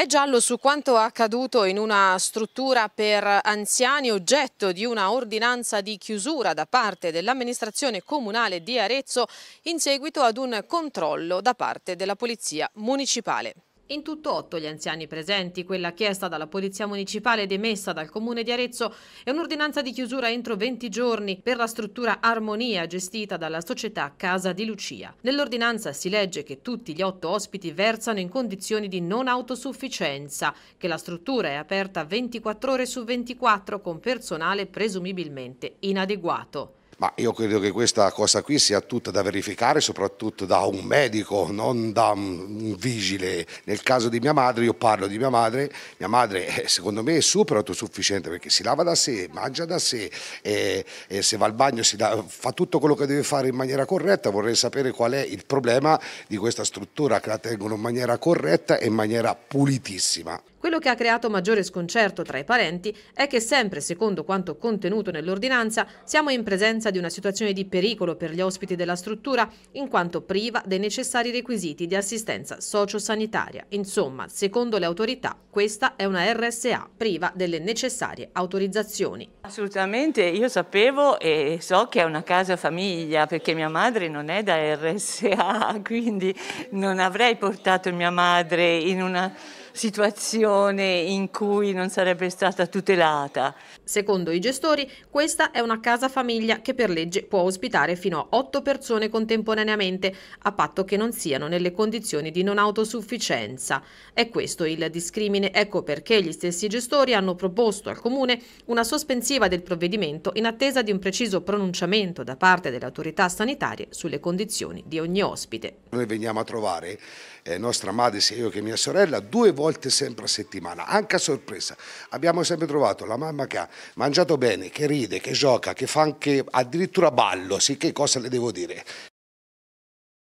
È giallo su quanto accaduto in una struttura per anziani oggetto di una ordinanza di chiusura da parte dell'amministrazione comunale di Arezzo in seguito ad un controllo da parte della polizia municipale. In tutto otto gli anziani presenti, quella chiesta dalla Polizia Municipale ed emessa dal Comune di Arezzo è un'ordinanza di chiusura entro 20 giorni per la struttura Armonia gestita dalla società Casa di Lucia. Nell'ordinanza si legge che tutti gli otto ospiti versano in condizioni di non autosufficienza, che la struttura è aperta 24 ore su 24 con personale presumibilmente inadeguato ma io credo che questa cosa qui sia tutta da verificare soprattutto da un medico, non da un vigile. Nel caso di mia madre, io parlo di mia madre, mia madre eh, secondo me è super autosufficiente perché si lava da sé, mangia da sé, e, eh, e eh, se va al bagno da, fa tutto quello che deve fare in maniera corretta, vorrei sapere qual è il problema di questa struttura che la tengono in maniera corretta e in maniera pulitissima. Quello che ha creato maggiore sconcerto tra i parenti è che sempre secondo quanto contenuto nell'ordinanza siamo in presenza di una situazione di pericolo per gli ospiti della struttura in quanto priva dei necessari requisiti di assistenza sociosanitaria. Insomma, secondo le autorità, questa è una RSA priva delle necessarie autorizzazioni. Assolutamente, io sapevo e so che è una casa famiglia perché mia madre non è da RSA, quindi non avrei portato mia madre in una situazione in cui non sarebbe stata tutelata. Secondo i gestori, questa è una casa famiglia che per legge può ospitare fino a otto persone contemporaneamente, a patto che non siano nelle condizioni di non autosufficienza. È questo il discrimine, ecco perché gli stessi gestori hanno proposto al Comune una sospensiva del provvedimento in attesa di un preciso pronunciamento da parte delle autorità sanitarie sulle condizioni di ogni ospite. Noi veniamo a trovare eh, nostra madre, sia io che mia sorella, due volte volte sempre a settimana, anche a sorpresa. Abbiamo sempre trovato la mamma che ha mangiato bene, che ride, che gioca, che fa anche addirittura ballo, sì che cosa le devo dire,